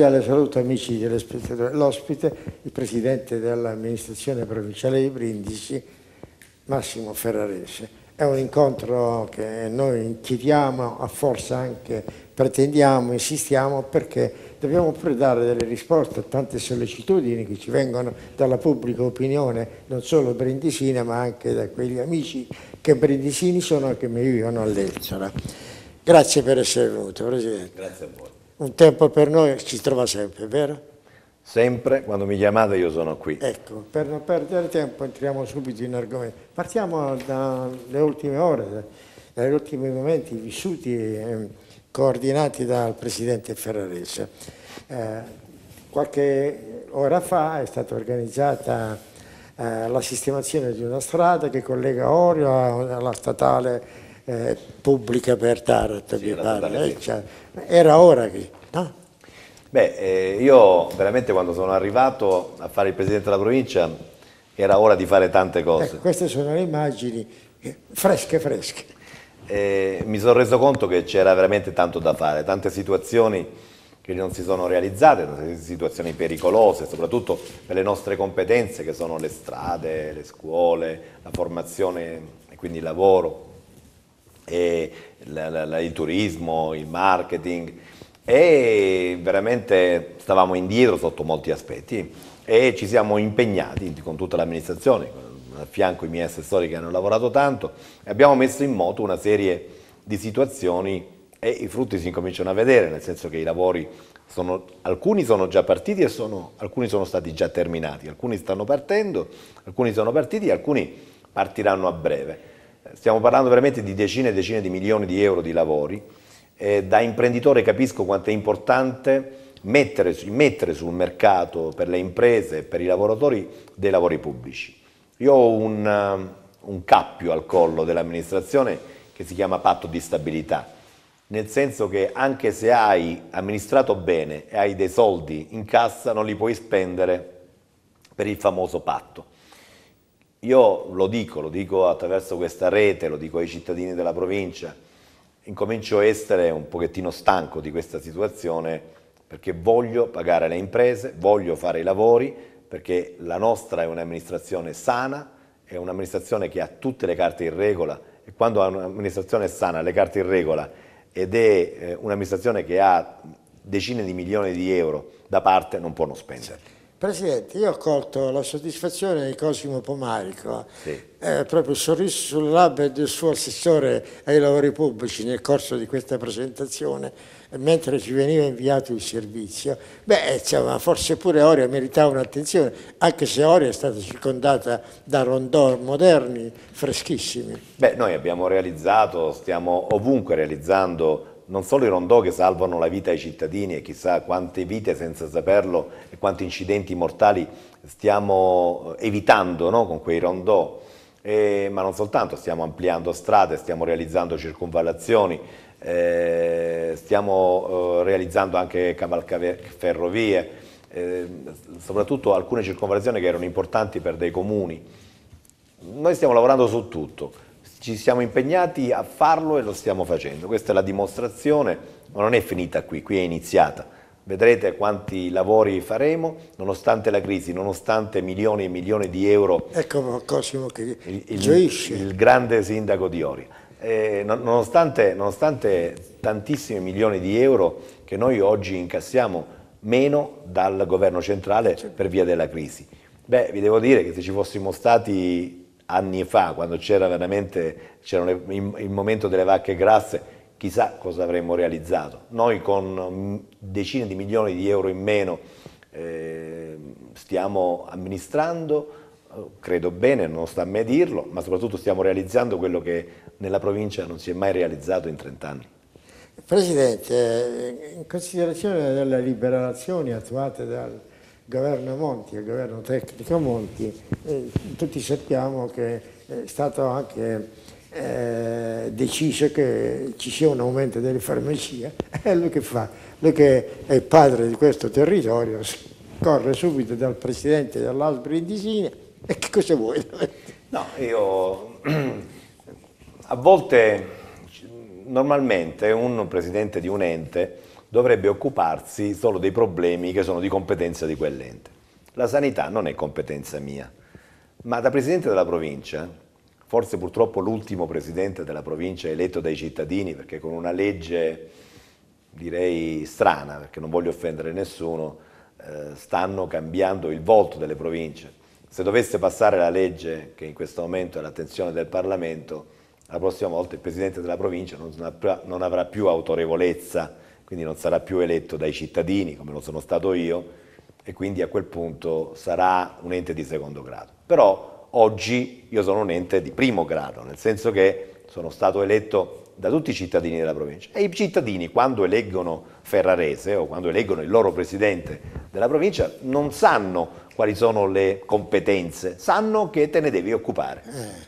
cordiale saluto amici telespettatori. L'ospite, il presidente dell'amministrazione provinciale di Brindisi, Massimo Ferrarese. È un incontro che noi chiediamo, a forza anche pretendiamo, insistiamo perché dobbiamo pure dare delle risposte a tante sollecitudini che ci vengono dalla pubblica opinione, non solo brindisina ma anche da quegli amici che brindisini sono e che mi vivono all'Elzola. Grazie per essere venuto Presidente. Grazie a voi. Un tempo per noi ci trova sempre, vero? Sempre, quando mi chiamate io sono qui. Ecco, per non perdere tempo entriamo subito in argomento. Partiamo dalle ultime ore, dagli ultimi momenti vissuti e ehm, coordinati dal Presidente Ferrarese. Eh, qualche ora fa è stata organizzata eh, la sistemazione di una strada che collega Orio alla statale eh, pubblica per Tarat, sì, mi pare. Eh, cioè, era ora che... No? Beh, eh, io veramente quando sono arrivato a fare il presidente della provincia era ora di fare tante cose. Ecco, queste sono le immagini eh, fresche fresche. Eh, mi sono reso conto che c'era veramente tanto da fare, tante situazioni che non si sono realizzate, situazioni pericolose, soprattutto per le nostre competenze che sono le strade, le scuole, la formazione e quindi il lavoro la, la, la, il turismo, il marketing e veramente stavamo indietro sotto molti aspetti e ci siamo impegnati con tutta l'amministrazione, a fianco i miei assessori che hanno lavorato tanto, abbiamo messo in moto una serie di situazioni e i frutti si incominciano a vedere, nel senso che i lavori sono, alcuni sono già partiti e sono, alcuni sono stati già terminati, alcuni stanno partendo, alcuni sono partiti e alcuni partiranno a breve. Stiamo parlando veramente di decine e decine di milioni di euro di lavori. Eh, da imprenditore capisco quanto è importante mettere, mettere sul mercato per le imprese e per i lavoratori dei lavori pubblici. Io ho un, un cappio al collo dell'amministrazione che si chiama patto di stabilità nel senso che anche se hai amministrato bene e hai dei soldi in cassa non li puoi spendere per il famoso patto io lo dico, lo dico attraverso questa rete, lo dico ai cittadini della provincia, incomincio a essere un pochettino stanco di questa situazione perché voglio pagare le imprese, voglio fare i lavori, perché la nostra è un'amministrazione sana, è un'amministrazione che ha tutte le carte in regola e quando ha un'amministrazione sana, le carte in regola ed è eh, un'amministrazione che ha decine di milioni di euro da parte non può non spendere. Presidente, io ho colto la soddisfazione di Cosimo Pomarico, sì. eh, proprio il sorriso sul labbro del suo assessore ai lavori pubblici nel corso di questa presentazione, eh, mentre ci veniva inviato il servizio. Beh, eh, insomma, forse pure Oria meritava un'attenzione, anche se Oria è stata circondata da rondò moderni, freschissimi. Beh, noi abbiamo realizzato, stiamo ovunque realizzando non solo i rondò che salvano la vita ai cittadini e chissà quante vite senza saperlo e quanti incidenti mortali stiamo eh, evitando no? con quei rondò, eh, ma non soltanto, stiamo ampliando strade, stiamo realizzando circonvallazioni, eh, stiamo eh, realizzando anche cavalcaferrovie, eh, soprattutto alcune circonvallazioni che erano importanti per dei comuni. Noi stiamo lavorando su tutto ci siamo impegnati a farlo e lo stiamo facendo. Questa è la dimostrazione, ma non è finita qui, qui è iniziata. Vedrete quanti lavori faremo, nonostante la crisi, nonostante milioni e milioni di euro. Ecco Cosimo che il, il, il grande sindaco di Oria. Eh, nonostante, nonostante tantissimi milioni di euro che noi oggi incassiamo meno dal governo centrale per via della crisi. Beh, vi devo dire che se ci fossimo stati anni fa, quando c'era veramente c'era il momento delle vacche grasse, chissà cosa avremmo realizzato. Noi con mm, decine di milioni di euro in meno eh, stiamo amministrando, eh, credo bene, non sta a me dirlo, ma soprattutto stiamo realizzando quello che nella provincia non si è mai realizzato in 30 anni. Presidente, eh, in considerazione delle liberazioni attuate dal governo Monti e governo tecnico Monti, eh, tutti sappiamo che eh, è stato anche eh, deciso che ci sia un aumento delle farmacie, è lui che fa, lui che è padre di questo territorio, corre subito dal presidente dell'Alb Brindisina e che cosa vuoi? No, io a volte, normalmente un presidente di un ente dovrebbe occuparsi solo dei problemi che sono di competenza di quell'ente. La sanità non è competenza mia, ma da presidente della provincia, forse purtroppo l'ultimo presidente della provincia eletto dai cittadini, perché con una legge direi strana, perché non voglio offendere nessuno, eh, stanno cambiando il volto delle province. Se dovesse passare la legge che in questo momento è all'attenzione del Parlamento, la prossima volta il presidente della provincia non avrà più autorevolezza quindi non sarà più eletto dai cittadini come lo sono stato io e quindi a quel punto sarà un ente di secondo grado. Però oggi io sono un ente di primo grado, nel senso che sono stato eletto da tutti i cittadini della provincia e i cittadini quando eleggono Ferrarese o quando eleggono il loro presidente della provincia non sanno quali sono le competenze, sanno che te ne devi occupare.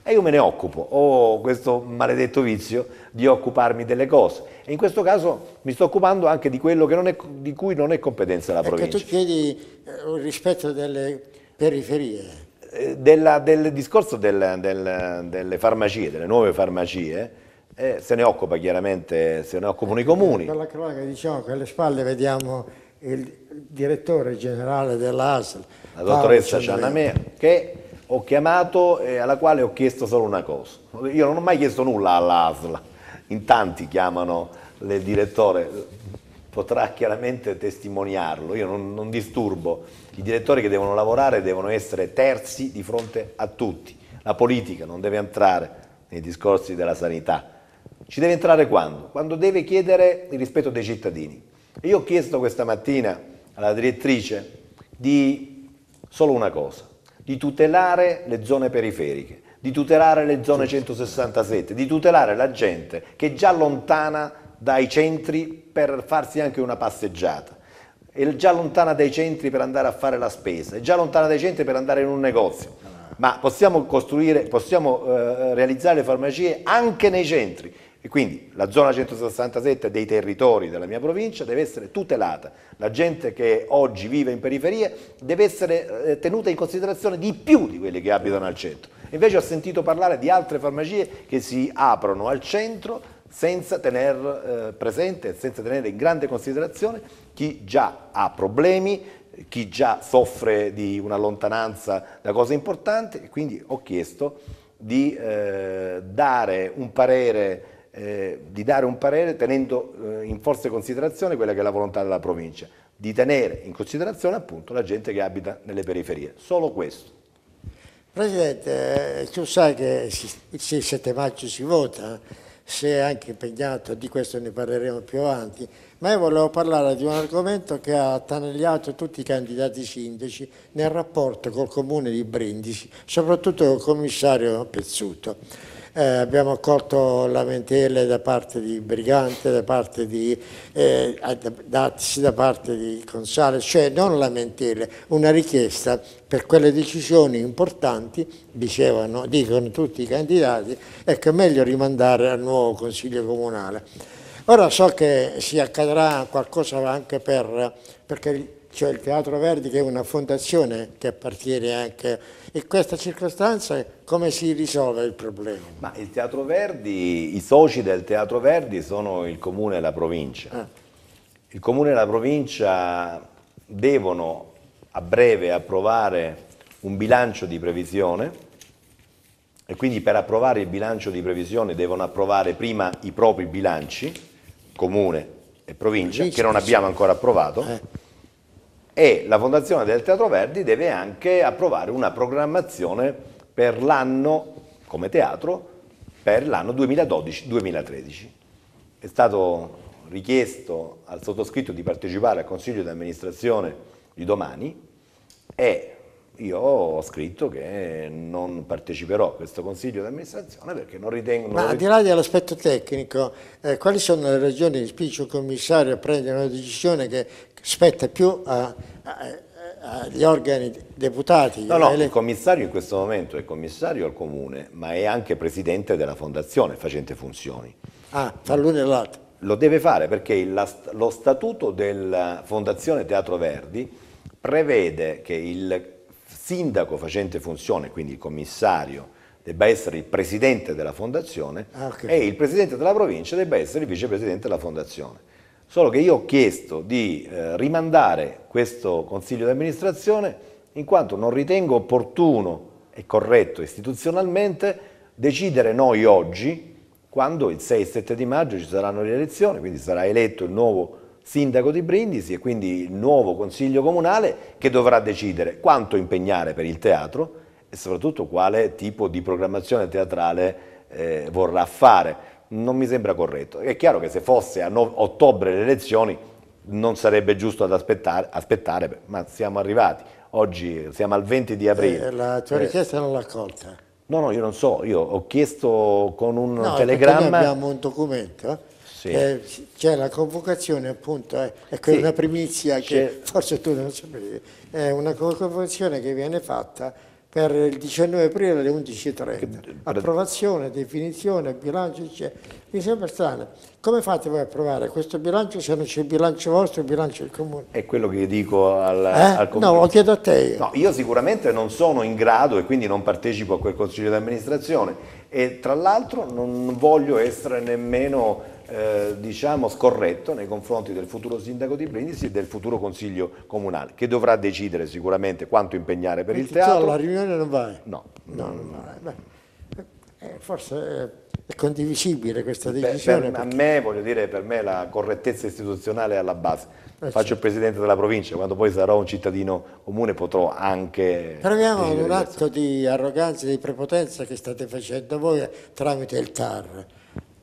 Eh. E io me ne occupo, ho questo maledetto vizio di occuparmi delle cose. E in questo caso mi sto occupando anche di quello è, di cui non è competenza la provincia. Perché tu chiedi eh, rispetto delle periferie. Eh, della, del discorso del, del, delle farmacie, delle nuove farmacie, eh, se ne occupa chiaramente, se ne occupano eh, i comuni. Per la cronaca diciamo che alle spalle vediamo il direttore generale dell'ASL, la dottoressa Ciannamea, che ho chiamato e alla quale ho chiesto solo una cosa. Io non ho mai chiesto nulla all'ASL, in tanti chiamano il direttore, potrà chiaramente testimoniarlo, io non, non disturbo, i direttori che devono lavorare devono essere terzi di fronte a tutti, la politica non deve entrare nei discorsi della sanità, ci deve entrare quando? Quando deve chiedere il rispetto dei cittadini. Io ho chiesto questa mattina alla direttrice di solo una cosa, di tutelare le zone periferiche, di tutelare le zone 167, di tutelare la gente che è già lontana dai centri per farsi anche una passeggiata, è già lontana dai centri per andare a fare la spesa, è già lontana dai centri per andare in un negozio. Ah. Ma possiamo, possiamo eh, realizzare le farmacie anche nei centri, e quindi la zona 167 dei territori della mia provincia deve essere tutelata. La gente che oggi vive in periferia deve essere eh, tenuta in considerazione di più di quelli che abitano al centro. Invece ho sentito parlare di altre farmacie che si aprono al centro senza tenere eh, presente senza tenere in grande considerazione chi già ha problemi, chi già soffre di una lontananza da cose importanti. Quindi ho chiesto di eh, dare un parere eh, di dare un parere tenendo eh, in forza considerazione quella che è la volontà della provincia, di tenere in considerazione appunto la gente che abita nelle periferie. Solo questo. Presidente, eh, tu sai che il 7 maggio si vota, si è anche impegnato, di questo ne parleremo più avanti, ma io volevo parlare di un argomento che ha attanagliato tutti i candidati sindaci nel rapporto col comune di Brindisi, soprattutto col commissario Pezzuto eh, abbiamo accolto lamentele da parte di Brigante, da parte di eh, Dazzi, da parte di Consale, cioè non lamentele, una richiesta per quelle decisioni importanti, dicevano, dicono tutti i candidati, è ecco, che è meglio rimandare al nuovo Consiglio Comunale. Ora so che si accadrà qualcosa anche per, perché c'è cioè il Teatro Verdi che è una fondazione che appartiene anche a e questa circostanza come si risolve il problema? Ma il Teatro Verdi, i soci del Teatro Verdi sono il comune e la provincia. Ah. Il comune e la provincia devono a breve approvare un bilancio di previsione e quindi per approvare il bilancio di previsione devono approvare prima i propri bilanci, comune e provincia, che non abbiamo ancora approvato. Eh e la Fondazione del Teatro Verdi deve anche approvare una programmazione per l'anno, come teatro, per l'anno 2012-2013. È stato richiesto al sottoscritto di partecipare al Consiglio di amministrazione di domani e io ho scritto che non parteciperò a questo consiglio di amministrazione perché non ritengo... Ma al di là dell'aspetto tecnico, eh, quali sono le ragioni che spingono il commissario a prendere una decisione che spetta più a, a, agli organi deputati? No, no, le... il commissario in questo momento è commissario al comune, ma è anche presidente della fondazione, facente funzioni. Ah, tra l'uno e l'altro. Lo deve fare perché il, lo statuto della Fondazione Teatro Verdi prevede che il sindaco facente funzione, quindi il commissario, debba essere il presidente della fondazione ah, okay. e il presidente della provincia debba essere il vicepresidente della fondazione. Solo che io ho chiesto di eh, rimandare questo consiglio di amministrazione in quanto non ritengo opportuno e corretto istituzionalmente decidere noi oggi quando il 6 e 7 di maggio ci saranno le elezioni, quindi sarà eletto il nuovo sindaco di Brindisi e quindi il nuovo consiglio comunale che dovrà decidere quanto impegnare per il teatro e soprattutto quale tipo di programmazione teatrale eh, vorrà fare. Non mi sembra corretto. È chiaro che se fosse a no ottobre le elezioni non sarebbe giusto ad aspettare, aspettare, ma siamo arrivati. Oggi siamo al 20 di aprile. Eh, la tua eh. richiesta eh. non l'ha accolta. No, no, io non so, io ho chiesto con un no, telegramma... abbiamo un documento sì. Eh, c'è la convocazione appunto, eh, ecco sì. è una primizia che forse tu non sapevi, è una convocazione che viene fatta per il 19 aprile alle 11.30. Eh, Approvazione, definizione, bilancio, eccetera. Mi sembra strano. Come fate voi a approvare questo bilancio se non c'è il bilancio vostro e il bilancio del comune? È quello che io dico al, eh? al comune. No, lo chiedo a te. No, io sicuramente non sono in grado e quindi non partecipo a quel consiglio di amministrazione e tra l'altro non voglio essere nemmeno eh, diciamo scorretto nei confronti del futuro sindaco di Brindisi e del futuro consiglio comunale che dovrà decidere sicuramente quanto impegnare per e il teatro. La riunione non va? No. no, no, no Beh, eh, eh, forse è condivisibile questa decisione. Beh, per, perché... A me, voglio dire, per me la correttezza istituzionale è alla base. Eh, Faccio certo. il presidente della provincia, quando poi sarò un cittadino comune potrò anche... Proviamo ad un atto di arroganza e di prepotenza che state facendo voi tramite il TAR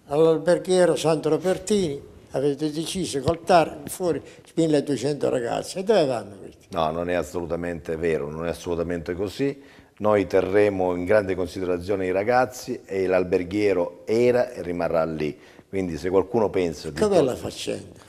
all'alberghiero Sandro Pertini, avete deciso col TAR fuori 1200 ragazzi. E dove vanno questi? No, non è assolutamente vero, non è assolutamente così. Noi terremo in grande considerazione i ragazzi e l'alberghiero era e rimarrà lì. Quindi se qualcuno pensa... Di Com'è la faccenda?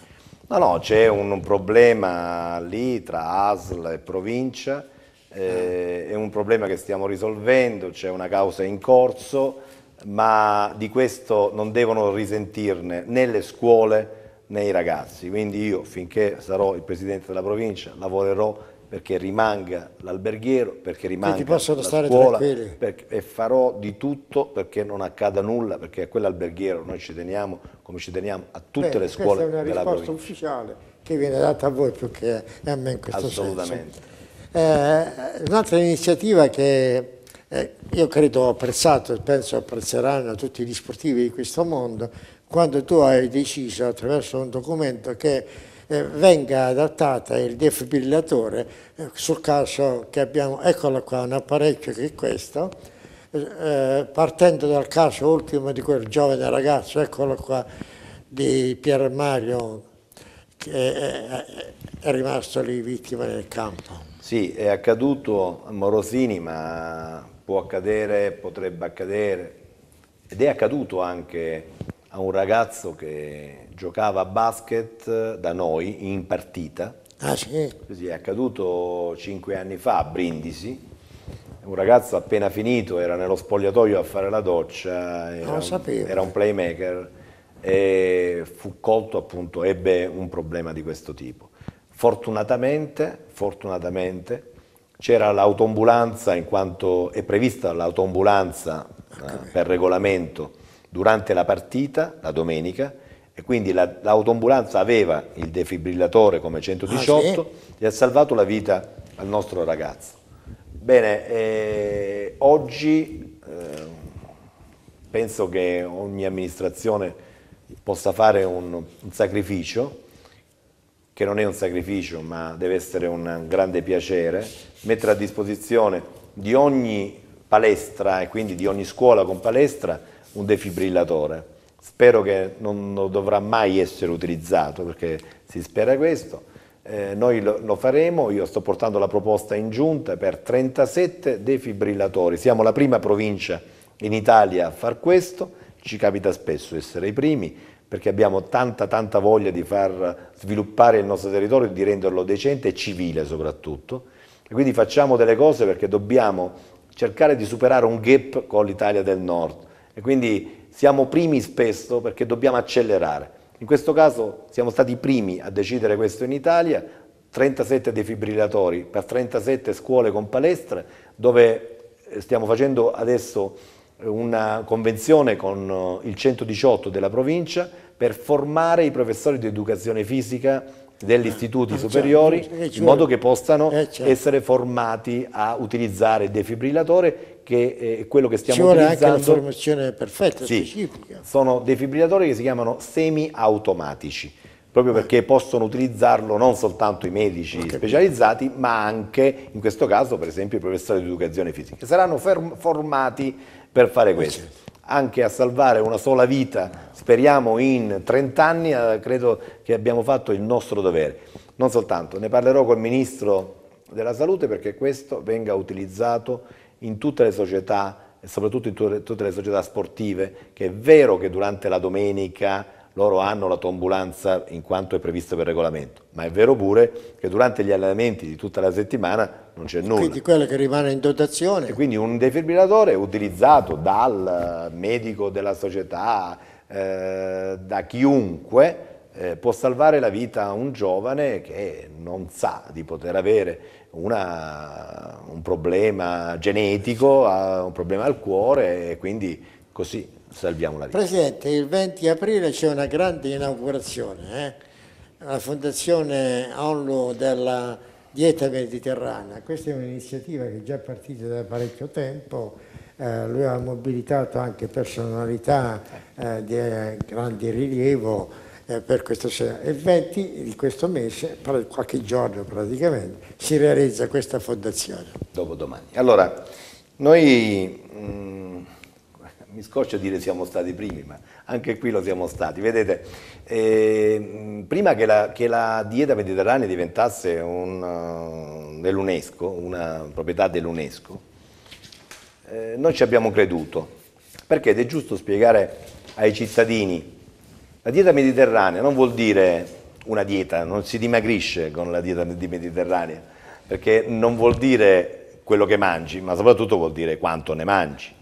No, no, c'è un, un, problema lì tra ASL e provincia, eh, ah. è un problema che stiamo risolvendo, c'è una causa in corso, ma di questo non devono risentirne né le scuole né i ragazzi. Quindi io finché sarò il presidente della provincia lavorerò perché rimanga l'alberghiero, perché rimanga la scuola perché, e farò di tutto perché non accada nulla, perché a quell'alberghiero noi ci teniamo come ci teniamo a tutte Bene, le scuole della provincia. Questa è una risposta ufficiale che viene data a voi più che a me in questo Assolutamente. senso. Assolutamente. Eh, un'altra iniziativa che eh, io credo apprezzato e penso apprezzeranno tutti gli sportivi di questo mondo quando tu hai deciso attraverso un documento che eh, venga adattata il defibrillatore eh, sul caso che abbiamo, eccolo qua, un apparecchio che è questo, eh, partendo dal caso ultimo di quel giovane ragazzo, eccolo qua, di Pier Mario che è, è rimasto lì vittima nel campo. Sì, è accaduto a Morosini, ma può accadere, potrebbe accadere. Ed è accaduto anche a un ragazzo che giocava a basket eh, da noi in partita. Ah sì? Così è accaduto cinque anni fa a Brindisi. Un ragazzo appena finito era nello spogliatoio a fare la doccia, era, un, era un playmaker e fu colto appunto, ebbe un problema di questo tipo. Fortunatamente, fortunatamente c'era l'autoambulanza, in quanto è prevista l'autoambulanza eh, per regolamento durante la partita, la domenica, e quindi l'autoambulanza aveva il defibrillatore come 118 ah, sì? e ha salvato la vita al nostro ragazzo. Bene, eh, oggi eh, penso che ogni amministrazione possa fare un, un sacrificio che non è un sacrificio ma deve essere un grande piacere, mettere a disposizione di ogni palestra e quindi di ogni scuola con palestra un defibrillatore. Spero che non dovrà mai essere utilizzato perché si spera questo. Eh, noi lo, lo, faremo, io sto portando la proposta in giunta per 37 defibrillatori. Siamo la prima provincia in Italia a far questo, ci capita spesso essere i primi perché abbiamo tanta tanta voglia di far sviluppare il nostro territorio, di renderlo decente e civile soprattutto. E quindi facciamo delle cose perché dobbiamo cercare di superare un gap con l'Italia del Nord. E quindi siamo primi spesso perché dobbiamo accelerare. In questo caso siamo stati i primi a decidere questo in Italia, 37 defibrillatori per 37 scuole con palestre, dove eh, stiamo facendo adesso una convenzione con eh, il 118 della provincia per formare i professori di educazione fisica degli ah. istituti ah, superiori eh, in modo che possano eh, certo. essere formati a utilizzare il defibrillatore che è quello che stiamo Ci vuole utilizzando. anche formazione perfetta, sì, specifica. Sono defibrillatori che si chiamano semi-automatici, proprio perché possono utilizzarlo non soltanto i medici specializzati, ma anche, in questo caso, per esempio, i professori di educazione fisica. Saranno formati per fare questo. Eh, certo. Anche a salvare una sola vita, speriamo in 30 anni, eh, credo che abbiamo fatto il nostro dovere. Non soltanto, ne parlerò col Ministro della Salute perché questo venga utilizzato in tutte le società, soprattutto in tutte le società sportive, che è vero che durante la domenica loro hanno la tombulanza in quanto è previsto per regolamento, ma è vero pure che durante gli allenamenti di tutta la settimana non c'è nulla. Quindi quello che rimane in dotazione. E quindi un defibrillatore utilizzato dal medico della società, eh, da chiunque, eh, può salvare la vita a un giovane che non sa di poter avere una, un problema genetico, un problema al cuore e quindi così salviamo la vita. Presidente, il 20 aprile c'è una grande inaugurazione, eh? la Fondazione ONLU della Dieta Mediterranea. Questa è un'iniziativa che è già partita da parecchio tempo, eh, lui ha mobilitato anche personalità eh, di eh, grande rilievo eh, per questo scenario. Il 20 di questo mese, per qualche giorno praticamente, si realizza questa fondazione. Dopodomani. Allora, noi... Mh, mm, mi scoccia dire siamo stati primi, ma anche qui lo siamo stati. Vedete, eh, prima che la, che la, dieta mediterranea diventasse un, eh, dell'UNESCO, una proprietà dell'UNESCO, eh, noi ci abbiamo creduto, perché ed è giusto spiegare ai cittadini, la dieta mediterranea non vuol dire una dieta, non si dimagrisce con la dieta mediterranea, perché non vuol dire quello che mangi, ma soprattutto vuol dire quanto ne mangi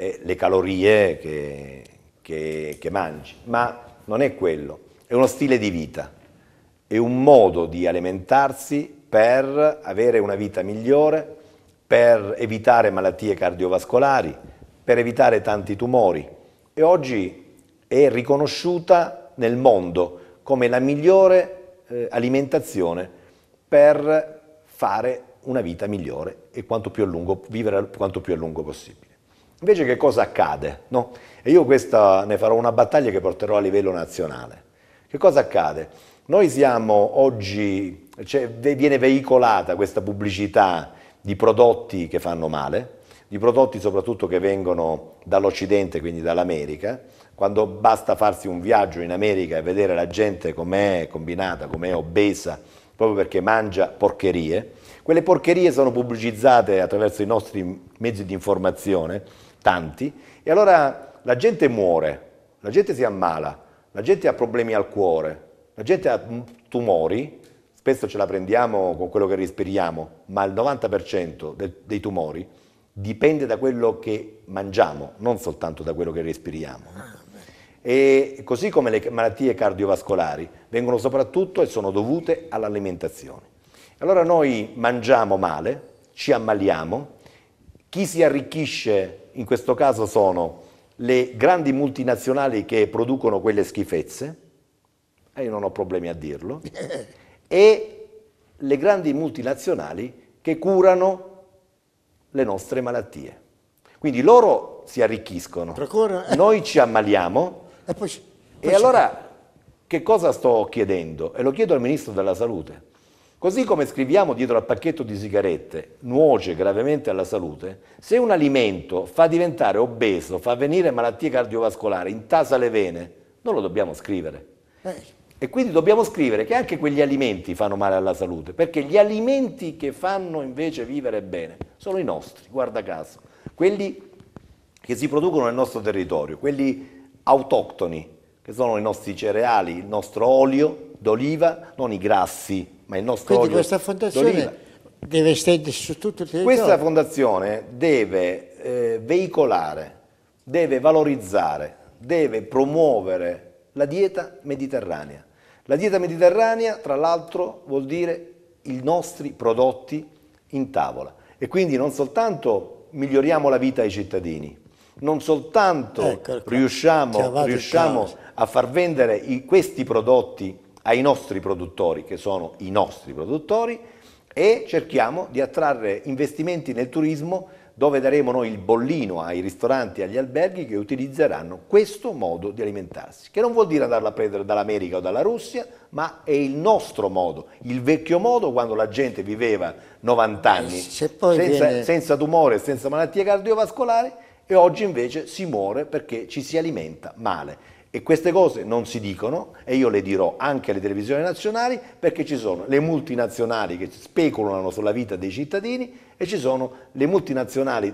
eh, le calorie che, che, che mangi, ma non è quello, è uno stile di vita, è un modo di alimentarsi per avere una vita migliore, per evitare malattie cardiovascolari, per evitare tanti tumori e oggi è riconosciuta nel mondo come la migliore eh, alimentazione per fare una vita migliore e quanto più a lungo, vivere quanto più a lungo possibile. Invece che cosa accade? No? E io questa ne farò una battaglia che porterò a livello nazionale. Che cosa accade? Noi siamo oggi, cioè, viene veicolata questa pubblicità di prodotti che fanno male, di prodotti soprattutto che vengono dall'Occidente, quindi dall'America, quando basta farsi un viaggio in America e vedere la gente com'è combinata, com'è obesa, proprio perché mangia porcherie, quelle porcherie sono pubblicizzate attraverso i nostri mezzi di informazione tanti, e allora la gente muore, la gente si ammala, la gente ha problemi al cuore, la gente ha tumori, spesso ce la prendiamo con quello che respiriamo, ma il 90% dei tumori dipende da quello che mangiamo, non soltanto da quello che respiriamo. Ah, e così come le malattie cardiovascolari vengono soprattutto e sono dovute all'alimentazione. Allora noi mangiamo male, ci ammaliamo, chi si arricchisce in questo caso sono le grandi multinazionali che producono quelle schifezze, e io non ho problemi a dirlo, e le grandi multinazionali che curano le nostre malattie. Quindi loro si arricchiscono, noi ci ammaliamo e, poi, poi e allora che cosa sto chiedendo? E lo chiedo al Ministro della Salute. Così come scriviamo dietro al pacchetto di sigarette nuoce gravemente alla salute, se un alimento fa diventare obeso, fa venire malattie cardiovascolari, intasa le vene, non lo dobbiamo scrivere. Eh. E quindi dobbiamo scrivere che anche quegli alimenti fanno male alla salute, perché gli alimenti che fanno invece vivere bene sono i nostri, guarda caso, quelli che si producono nel nostro territorio, quelli autoctoni, che sono i nostri cereali, il nostro olio d'oliva, non i grassi ma il nostro Quindi questa fondazione deve estendersi su tutto il territorio. Questa fondazione deve eh, veicolare, deve valorizzare, deve promuovere la dieta mediterranea. La dieta mediterranea, tra l'altro, vuol dire i nostri prodotti in tavola. E quindi non soltanto miglioriamo la vita ai cittadini, non soltanto ecco, riusciamo, riusciamo a far vendere i, questi prodotti ai nostri produttori, che sono i nostri produttori, e cerchiamo di attrarre investimenti nel turismo dove daremo noi il bollino ai ristoranti e agli alberghi che utilizzeranno questo modo di alimentarsi, che non vuol dire andarla a prendere dall'America o dalla Russia, ma è il nostro modo, il vecchio modo quando la gente viveva 90 anni eh, Se senza, viene... senza tumore, senza malattie cardiovascolari e oggi invece si muore perché ci si alimenta male. E queste cose non si dicono e io le dirò anche alle televisioni nazionali perché ci sono le multinazionali che speculano sulla vita dei cittadini e ci sono le multinazionali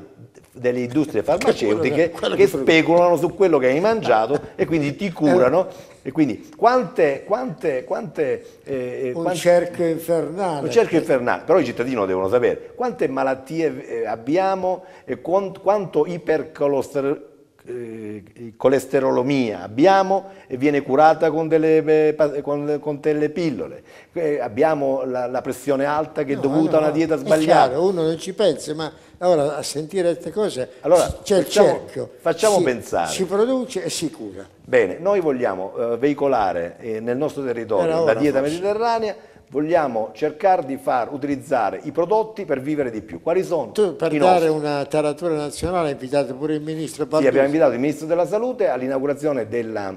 delle industrie farmaceutiche che, speculano su quello che hai mangiato e quindi ti curano. E quindi quante, quante, quante, eh, eh, un quante, cerchio infernale. Un cerchio infernale, però i cittadini lo devono sapere. Quante malattie eh, abbiamo e quanto, quanto ipercolesterolismo eh, colesterolomia abbiamo e viene curata con delle, eh, con, con delle pillole, eh, abbiamo la, la, pressione alta che è dovuta no, a una dieta sbagliata. Chiaro, uno non ci pensa, ma allora a sentire queste cose allora, c'è il cerchio. Facciamo si, pensare. Si produce e si cura. Bene, noi vogliamo eh, veicolare eh, nel nostro territorio la dieta forse. mediterranea vogliamo cercare di far utilizzare i prodotti per vivere di più. Quali sono? Tu, per I dare una taratura nazionale hai invitato pure il ministro Barduso. Sì, abbiamo invitato il ministro della salute all'inaugurazione della,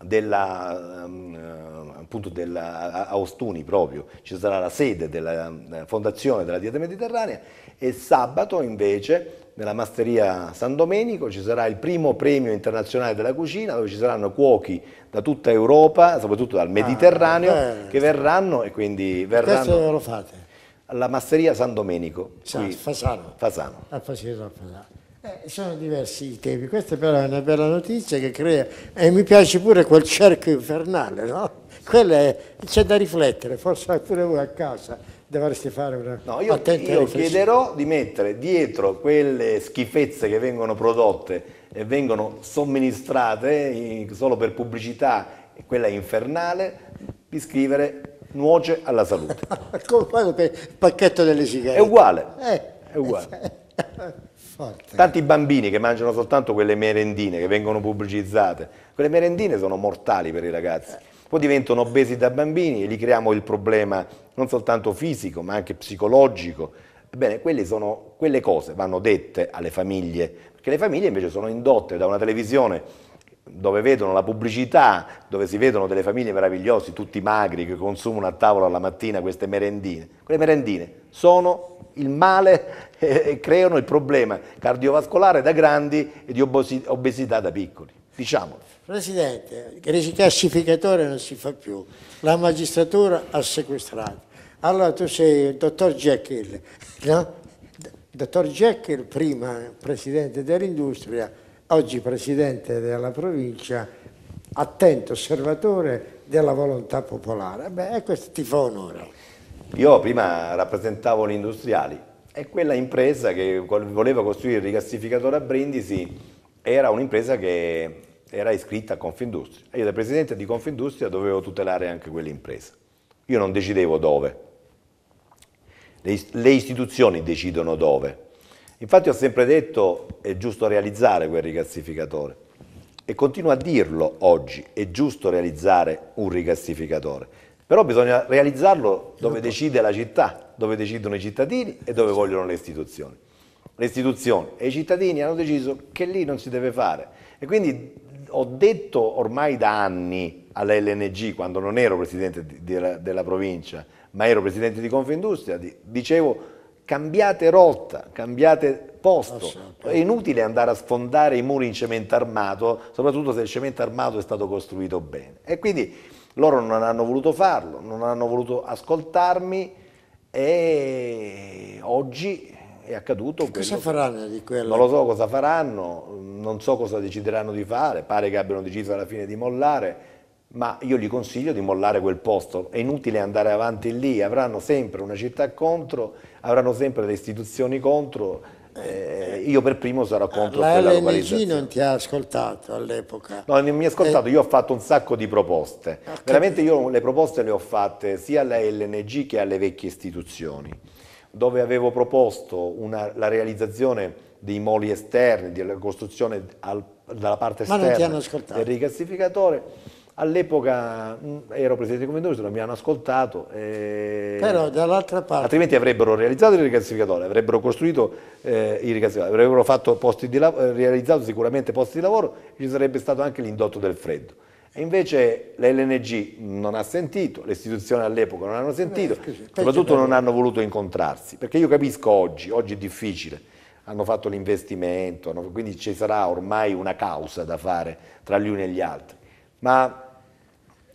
della ehm, appunto della, a Ostuni proprio, ci sarà la sede della eh, fondazione della dieta mediterranea e sabato invece nella Masteria San Domenico, ci sarà il primo premio internazionale della cucina dove ci saranno cuochi da tutta Europa, soprattutto dal ah, Mediterraneo, ah, che verranno e quindi verranno... Adesso lo fate? Alla Masteria San Domenico. Sa, Fasano. Fasano. A ah, Fasano, a Fasano. Eh, sono diversi i temi, questa però è una bella notizia che crea, e eh, mi piace pure quel cerchio infernale, no? Quello c'è da riflettere, forse pure voi a casa, dovresti fare una no, io, io chiederò di mettere dietro quelle schifezze che vengono prodotte e vengono somministrate solo per pubblicità, quella infernale, di scrivere nuoce alla salute. Come per il pacchetto delle sigarette. È uguale. Eh. È uguale. Forte. Tanti bambini che mangiano soltanto quelle merendine che vengono pubblicizzate, quelle merendine sono mortali per i ragazzi poi diventano obesi da bambini e gli creiamo il problema non soltanto fisico ma anche psicologico. Ebbene, quelle, sono, quelle cose vanno dette alle famiglie, perché le famiglie invece sono indotte da una televisione dove vedono la pubblicità, dove si vedono delle famiglie meravigliose, tutti magri, che consumano a tavola alla mattina queste merendine. Quelle merendine sono il male e creano il problema cardiovascolare da grandi e di obesità da piccoli diciamolo. Presidente, il ricassificatore non si fa più, la magistratura ha sequestrato. Allora tu sei il dottor Jekyll, no? Dottor Jekyll, prima presidente dell'industria, oggi presidente della provincia, attento osservatore della volontà popolare. Beh, questo ti fa onore. Io prima rappresentavo gli industriali e quella impresa che voleva costruire il rigassificatore a Brindisi era un'impresa che era iscritta a Confindustria. Io da presidente di Confindustria dovevo tutelare anche quell'impresa. Io non decidevo dove. Le istituzioni decidono dove. Infatti ho sempre detto è giusto realizzare quel rigassificatore e continuo a dirlo oggi, è giusto realizzare un rigassificatore, però bisogna realizzarlo dove decide la città, dove decidono i cittadini e dove vogliono le istituzioni le istituzioni e i cittadini hanno deciso che lì non si deve fare. E quindi ho detto ormai da anni all'LNG, quando non ero presidente di, di, della provincia, ma ero presidente di Confindustria, di, dicevo cambiate rotta, cambiate posto. È inutile andare a sfondare i muri in cemento armato, soprattutto se il cemento armato è stato costruito bene. E quindi loro non hanno voluto farlo, non hanno voluto ascoltarmi e oggi è accaduto quello. Cosa faranno di quello? Non lo so cosa faranno, non so cosa decideranno di fare, pare che abbiano deciso alla fine di mollare, ma io gli consiglio di mollare quel posto, è inutile andare avanti lì, avranno sempre una città contro, avranno sempre le istituzioni contro, eh, io per primo sarò ah, contro la quella localizzazione. La non ti ha ascoltato all'epoca? No, non mi ha ascoltato, eh. io ho fatto un sacco di proposte, veramente io le proposte le ho fatte sia alla LNG che alle vecchie istituzioni dove avevo proposto una, la realizzazione dei moli esterni, della costruzione al, dalla parte esterna del rigassificatore. All'epoca mm, ero presidente di non mi hanno ascoltato. E... Però dall'altra parte. Altrimenti avrebbero realizzato il rigassificatore, avrebbero costruito eh, il rigassificatore, avrebbero di, eh, realizzato sicuramente posti di lavoro e ci sarebbe stato anche l'indotto del freddo. E invece l'LNG non ha sentito, le istituzioni all'epoca non hanno sentito, Beh, soprattutto non hanno voluto incontrarsi, perché io capisco oggi, oggi è difficile, hanno fatto l'investimento, quindi ci sarà ormai una causa da fare tra gli uni e gli altri, ma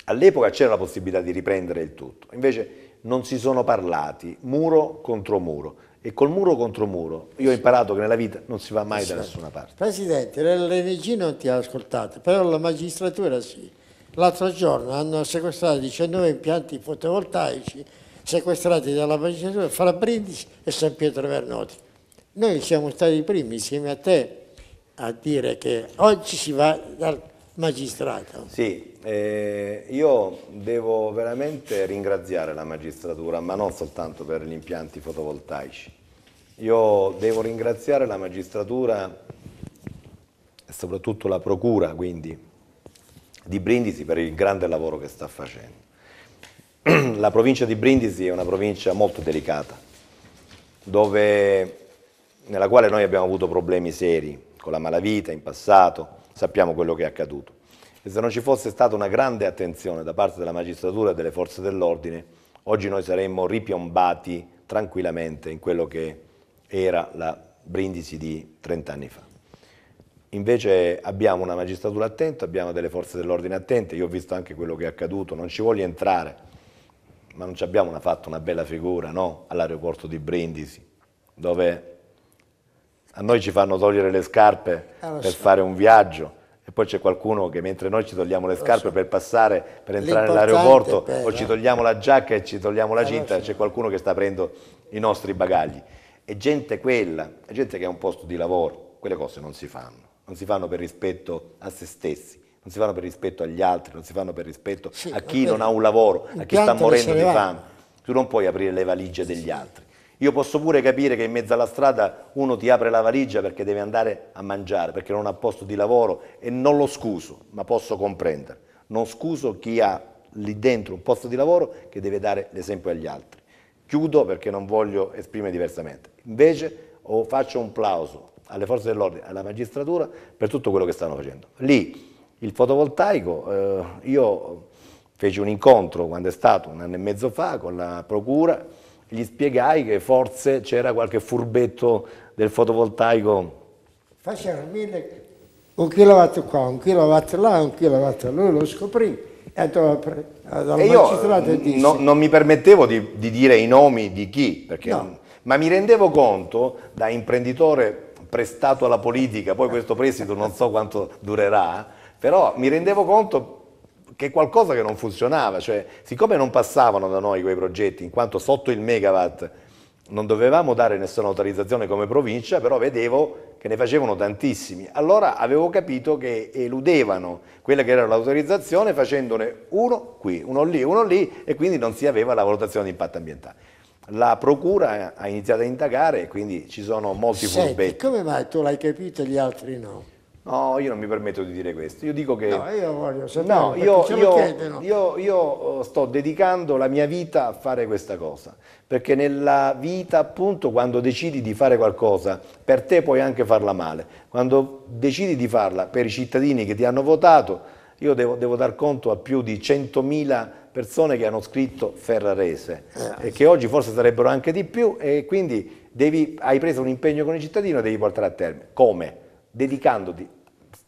all'epoca c'era la possibilità di riprendere il tutto, invece non si sono parlati muro contro muro e col muro contro muro. Io ho imparato che nella vita non si va mai sì. da nessuna parte. Presidente, l'LNG non ti ha ascoltato, però la magistratura sì. L'altro giorno hanno sequestrato 19 impianti fotovoltaici sequestrati dalla magistratura fra Brindisi e San Pietro Vernoti. Noi siamo stati i primi, insieme a te, a dire che oggi si va dal magistrato. Sì, eh, io devo veramente ringraziare la magistratura, ma non soltanto per gli impianti fotovoltaici. Io devo ringraziare la magistratura e soprattutto la procura, quindi, di Brindisi per il grande lavoro che sta facendo. La provincia di Brindisi è una provincia molto delicata, dove, nella quale noi abbiamo avuto problemi seri con la malavita in passato, sappiamo quello che è accaduto. E se non ci fosse stata una grande attenzione da parte della magistratura e delle forze dell'ordine, oggi noi saremmo ripiombati tranquillamente in quello che era la Brindisi di 30 anni fa. Invece abbiamo una magistratura attenta, abbiamo delle forze dell'ordine attente, io ho visto anche quello che è accaduto, non ci voglio entrare, ma non ci abbiamo una, fatto una bella figura no? all'aeroporto di Brindisi, dove a noi ci fanno togliere le scarpe eh, per so. fare un viaggio e poi c'è qualcuno che mentre noi ci togliamo le scarpe so. per passare, per entrare nell'aeroporto o ci togliamo la giacca e ci togliamo la cinta, eh, so. c'è qualcuno che sta aprendo i nostri bagagli. E gente quella, è gente che ha un posto di lavoro, quelle cose non si fanno. Non si fanno per rispetto a se stessi, non si fanno per rispetto agli altri, non si fanno per rispetto sì, a chi vabbè. non ha un lavoro, a chi sta morendo di fame. Tu non puoi aprire le valigie degli altri io posso pure capire che in mezzo alla strada uno ti apre la valigia perché deve andare a mangiare, perché non ha posto di lavoro e non lo scuso, ma posso comprendere. Non scuso chi ha lì dentro un posto di lavoro che deve dare l'esempio agli altri. Chiudo perché non voglio esprimere diversamente. Invece faccio un plauso alle forze dell'ordine, alla magistratura per tutto quello che stanno facendo. Lì il fotovoltaico, eh, io feci un incontro quando è stato un anno e mezzo fa con la procura gli spiegai che forse c'era qualche furbetto del fotovoltaico. Facevano mille, un kilowatt qua, un kilowatt là, un kilowatt là, lui lo scoprì. E, e io mm, disse, no, non mi permettevo di, di, dire i nomi di chi, perché, no. ma mi rendevo conto da imprenditore prestato alla politica, poi eh. questo prestito non so quanto durerà, però mi rendevo conto che qualcosa che non funzionava, cioè siccome non passavano da noi quei progetti, in quanto sotto il megawatt non dovevamo dare nessuna autorizzazione come provincia, però vedevo che ne facevano tantissimi. Allora avevo capito che eludevano quella che era l'autorizzazione facendone uno qui, uno lì, uno lì e quindi non si aveva la valutazione di impatto ambientale. La procura ha iniziato a indagare e quindi ci sono molti Senti, furbetti. come mai tu l'hai capito e gli altri no? No, io non mi permetto di dire questo. Io dico che. No, io voglio sapere. No, io, io, io, eh, io, sto dedicando la mia vita a fare questa cosa. Perché nella vita, appunto, quando decidi di fare qualcosa, per te puoi anche farla male. Quando decidi di farla per i cittadini che ti hanno votato, io devo, devo dar conto a più di 100.000 persone che hanno scritto Ferrarese eh, e che oggi forse sarebbero anche di più. E quindi devi, hai preso un impegno con i cittadini e devi portare a termine. Come? Dedicandoti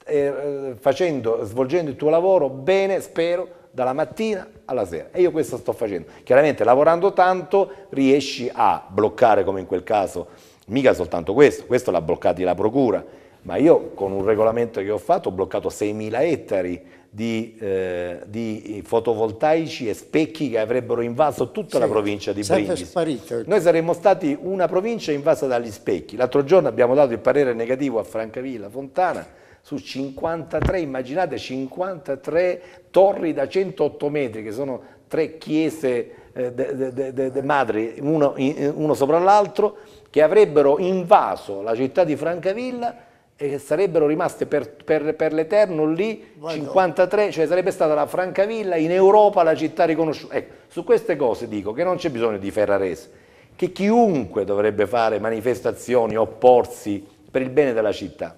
eh, facendo, svolgendo il tuo lavoro bene, spero, dalla mattina alla sera. E io questo sto facendo. Chiaramente lavorando tanto riesci a bloccare, come in quel caso, mica soltanto questo, questo l'ha bloccato la procura, ma io con un regolamento che ho fatto ho bloccato 6.000 ettari di, eh, di, fotovoltaici e specchi che avrebbero invaso tutta sì, la provincia di Brindisi. Sparito. Noi saremmo stati una provincia invasa dagli specchi. L'altro giorno abbiamo dato il parere negativo a Francavilla, Fontana, su 53, immaginate 53 torri da 108 metri, che sono tre chiese eh, de, de, de, madri, uno, uno sopra l'altro, che avrebbero invaso la città di Francavilla e che sarebbero rimaste per, per, per l'Eterno lì Vai 53, no. cioè sarebbe stata la Francavilla in Europa la città riconosciuta. Ecco, su queste cose dico che non c'è bisogno di Ferrarese, che chiunque dovrebbe fare manifestazioni, opporsi per il bene della città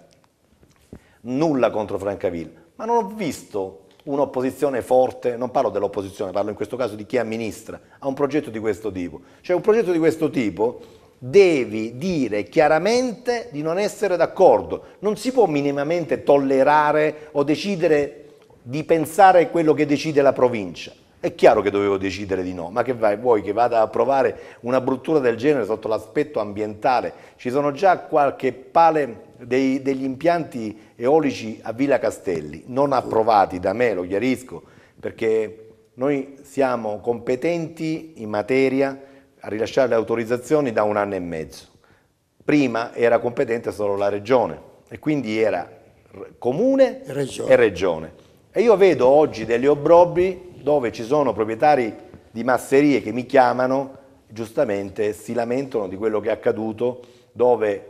nulla contro Francaville, ma non ho visto un'opposizione forte, non parlo dell'opposizione, parlo in questo caso di chi amministra, a un progetto di questo tipo. Cioè un progetto di questo tipo devi dire chiaramente di non essere d'accordo, non si può minimamente tollerare o decidere di pensare quello che decide la provincia. È chiaro che dovevo decidere di no, ma che vai, vuoi che vada a provare una bruttura del genere sotto l'aspetto ambientale? Ci sono già qualche pale dei, degli impianti eolici a Villa Castelli, non approvati da me, lo chiarisco, perché noi siamo competenti in materia a rilasciare le autorizzazioni da un anno e mezzo. Prima era competente solo la Regione e quindi era comune regione. e regione. E io vedo oggi degli obrobri dove ci sono proprietari di masserie che mi chiamano, giustamente si lamentano di quello che è accaduto, dove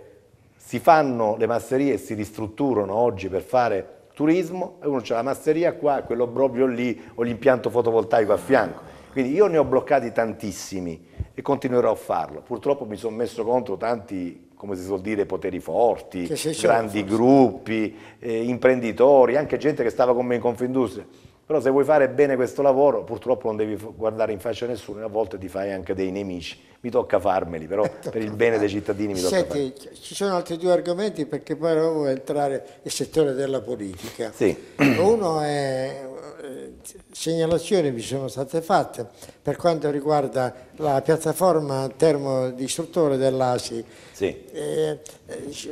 si fanno le masserie e si ristrutturano oggi per fare turismo e uno c'è la masseria qua, quello proprio lì o l'impianto fotovoltaico a fianco. Quindi io ne ho bloccati tantissimi e continuerò a farlo. Purtroppo mi sono messo contro tanti, come si suol dire, poteri forti, grandi gruppi, eh, imprenditori, anche gente che stava con me in Confindustria però se vuoi fare bene questo lavoro, purtroppo non devi guardare in faccia a nessuno, a volte ti fai anche dei nemici. Mi tocca farmeli, però per il bene dei cittadini mi tocca Senti, farmeli. Ci sono altri due argomenti perché poi volevo entrare nel settore della politica. Sì. Uno è eh, segnalazioni mi sono state fatte per quanto riguarda la piattaforma termodistruttore dell'ASI. Sì. Eh,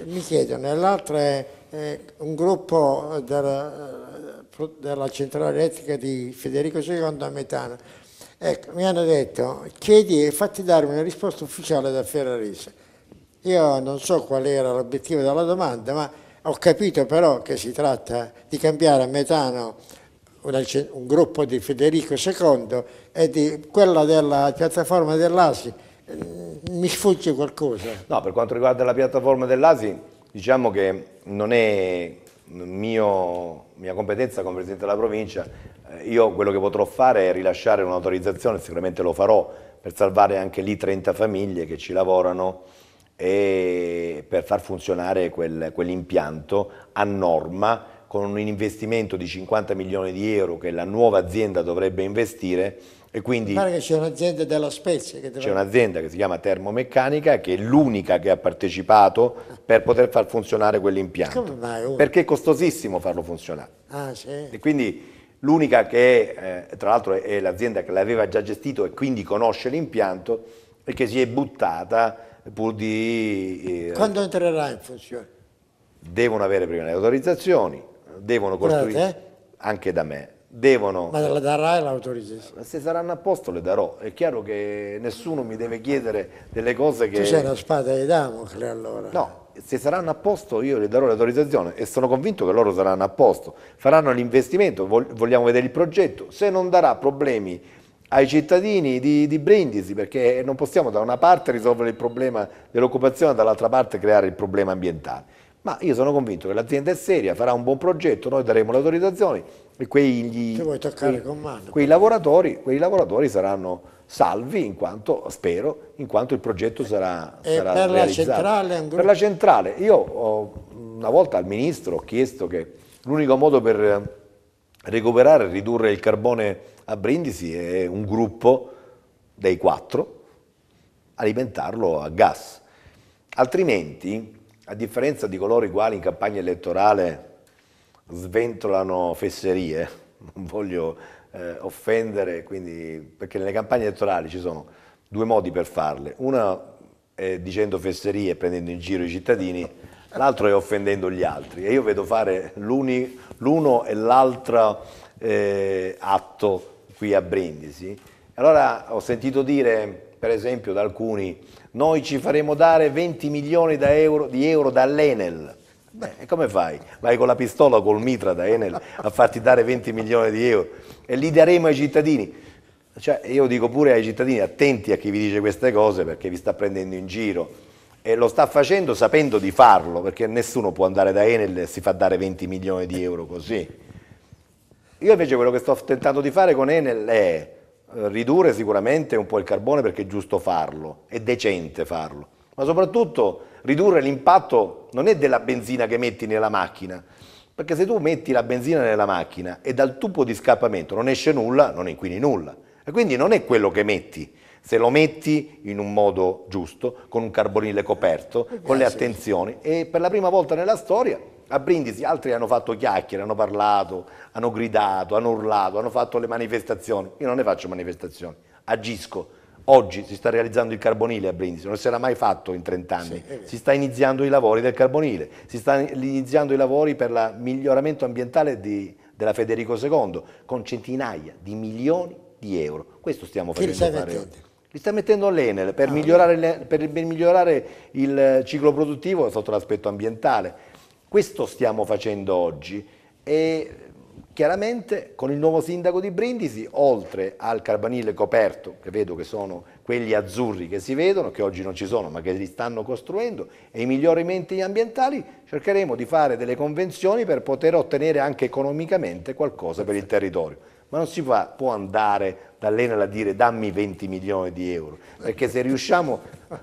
mi chiedono, e l'altra è eh, un gruppo della della centrale elettrica di Federico II a Metano. Ecco, mi hanno detto, chiedi e fatti dare una risposta ufficiale da Ferrarese. Io non so qual era l'obiettivo della domanda, ma ho capito però che si tratta di cambiare a metano una, un gruppo di Federico II e di quella della piattaforma dell'ASI. Mi sfugge qualcosa. No, per quanto riguarda la piattaforma dell'ASI, diciamo che non è mio, mia competenza come Presidente della Provincia, eh, io quello che potrò fare è rilasciare un'autorizzazione, sicuramente lo farò, per salvare anche lì 30 famiglie che ci lavorano e per far funzionare quel, quell'impianto a norma con un investimento di 50 milioni di euro che la nuova azienda dovrebbe investire e quindi pare che c'è un'azienda della Spezia. Che deve... C'è un'azienda che si chiama Termomeccanica che è l'unica che ha partecipato per poter far funzionare quell'impianto. Come mai? Oh? Perché è costosissimo farlo funzionare. Ah, sì. E quindi l'unica che è, eh, tra l'altro è l'azienda che l'aveva già gestito e quindi conosce l'impianto e che si è buttata pur di... Eh, Quando entrerà in funzione? Devono avere prima le autorizzazioni, devono costruire... Guardate, eh? Anche da me devono... Ma la darai l'autorizzazione? Se saranno a posto le darò, è chiaro che nessuno mi deve chiedere delle cose che... Tu sei una spada di Damocle allora? No, se saranno a posto io le darò l'autorizzazione e sono convinto che loro saranno a posto, faranno l'investimento, vogliamo vedere il progetto, se non darà problemi ai cittadini di, di, Brindisi perché non possiamo da una parte risolvere il problema dell'occupazione e dall'altra parte creare il problema ambientale. Ma io sono convinto che l'azienda è seria, farà un buon progetto, noi daremo le autorizzazioni, quegli, quei, mano, quei, lavoratori, quei, lavoratori, saranno salvi, in quanto, spero, in quanto il progetto sarà, sarà per realizzato. La centrale, per la centrale, io ho, una volta al ministro ho chiesto che l'unico modo per recuperare e ridurre il carbone a Brindisi è un gruppo dei quattro alimentarlo a gas. Altrimenti, a differenza di coloro i quali in campagna elettorale sventolano fesserie, non voglio eh, offendere, quindi, perché nelle campagne elettorali ci sono due modi per farle. Una è dicendo fesserie e prendendo in giro i cittadini, l'altro è offendendo gli altri. E io vedo fare l'uno e l'altro eh, atto qui a Brindisi. Allora ho sentito dire per esempio da alcuni, noi ci faremo dare 20 milioni euro, di euro dall'Enel Beh, come fai? Vai con la pistola o col mitra da Enel a farti dare 20 milioni di euro e li daremo ai cittadini. Cioè, io dico pure ai cittadini, attenti a chi vi dice queste cose perché vi sta prendendo in giro e lo sta facendo sapendo di farlo perché nessuno può andare da Enel e si fa dare 20 milioni di euro così. Io invece quello che sto tentando di fare con Enel è eh, ridurre sicuramente un po' il carbone perché è giusto farlo, è decente farlo, ma soprattutto ridurre l'impatto non è della benzina che metti nella macchina, perché se tu metti la benzina nella macchina e dal tubo di scappamento non esce nulla, non inquini nulla. E quindi non è quello che metti, se lo metti in un modo giusto, con un carbonile coperto, con le esatto. attenzioni. E per la prima volta nella storia a Brindisi altri hanno fatto chiacchiere, hanno parlato, hanno gridato, hanno urlato, hanno fatto le manifestazioni. Io non ne faccio manifestazioni, agisco Oggi si sta realizzando il carbonile a Brindisi, non si era mai fatto in 30 anni. Sì, si sta iniziando i lavori del carbonile, si stanno iniziando i lavori per il miglioramento ambientale di, della Federico II con centinaia di milioni di euro. Questo stiamo Chi facendo fare oggi. Li sta mettendo l'Enel per, ah, migliorare, le, per, per migliorare il ciclo produttivo sotto l'aspetto ambientale. Questo stiamo facendo oggi e Chiaramente con il nuovo sindaco di Brindisi, oltre al carbanile coperto, che vedo che sono quelli azzurri che si vedono, che oggi non ci sono ma che li stanno costruendo, e i miglioramenti ambientali, cercheremo di fare delle convenzioni per poter ottenere anche economicamente qualcosa per il territorio. Ma non si fa, può andare dall'Enel a dire dammi 20 milioni di euro, perché se,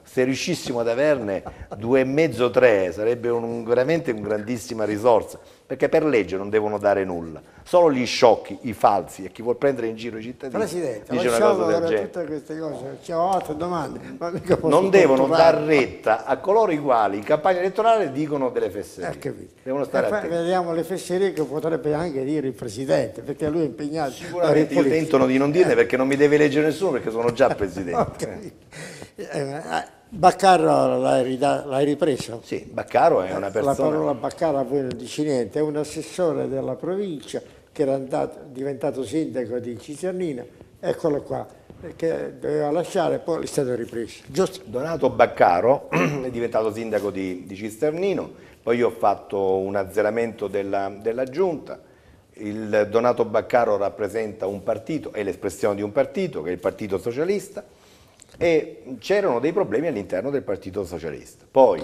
se riuscissimo ad averne due e 25 tre, sarebbe un, veramente una grandissima risorsa perché per legge non devono dare nulla. Solo gli sciocchi, i falsi e chi vuol prendere in giro i cittadini Presidente, dice una cosa del genere. tutte queste cose, ho altre domande, ma mica Non devono dar retta a coloro i quali in campagna elettorale dicono delle fesserie. Eh, devono stare attenti. Vediamo le fesserie che potrebbe anche dire il Presidente, perché lui è impegnato. Sicuramente io tentano di non dirne eh. perché non mi deve leggere nessuno perché sono già Presidente. okay. eh, ah, Baccaro l'hai ripreso? Sì, Baccaro è eh, una persona... La parola Baccaro a voi non dice niente, è un assessore della provincia che era andato, diventato sindaco di Cicernina, eccolo qua, che doveva lasciare, e poi è stato ripreso. Giusto. Donato Baccaro è diventato sindaco di, di Cisternino, poi io ho fatto un azzeramento della, della giunta, il Donato Baccaro rappresenta un partito, è l'espressione di un partito, che è il Partito Socialista, e c'erano dei problemi all'interno del Partito Socialista. Poi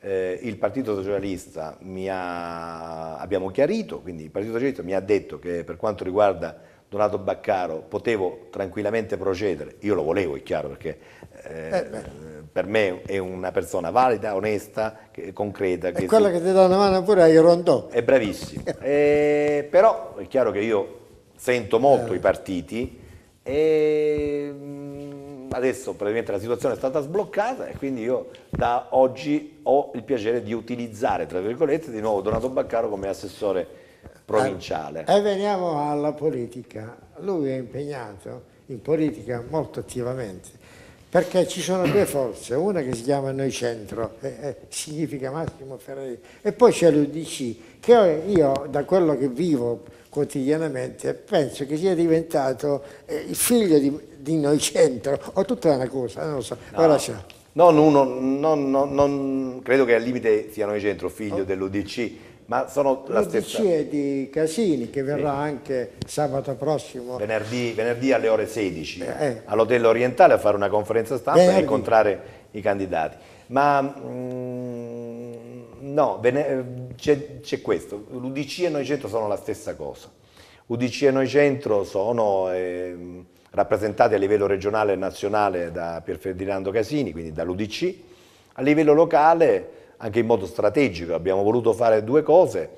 eh, il Partito Socialista mi ha, abbiamo chiarito, quindi il Partito Socialista mi ha detto che per quanto riguarda Donato Baccaro potevo tranquillamente procedere, io lo volevo, è chiaro, perché eh, eh per me è una persona valida, onesta, che, concreta. E quella tu... che ti dà una mano pure a Rondò. È bravissimo, eh, però è chiaro che io sento molto eh. i partiti e mm, adesso praticamente la situazione è stata sbloccata e quindi io da oggi ho il piacere di utilizzare, tra virgolette, di nuovo Donato Baccaro come assessore provinciale. E eh, eh, veniamo alla politica. Lui è impegnato in politica molto attivamente perché ci sono due forze, una che si chiama Noi Centro, eh, eh, significa Massimo Ferreri, e poi c'è l'UDC, che io da quello che vivo quotidianamente, penso che sia diventato eh, il figlio di, di Noi Centro, o tutta una cosa, non lo so, no. ora c'è. Non uno, non, non, non, credo che al limite sia Noi Centro, figlio oh. dell'UDC, ma sono la stessa. L'UDC è di Casini, che verrà sì. anche sabato prossimo. Venerdì, venerdì alle ore 16, eh, eh. all'Hotel Orientale a fare una conferenza stampa venerdì. e incontrare i candidati. Ma... Mh, mm, No, eh, c'è questo, l'UDC e Noi Centro sono la stessa cosa. UDC e Noi Centro sono eh, rappresentati a livello regionale e nazionale da Pier Ferdinando Casini, quindi dall'UDC. A livello locale, anche in modo strategico, abbiamo voluto fare due cose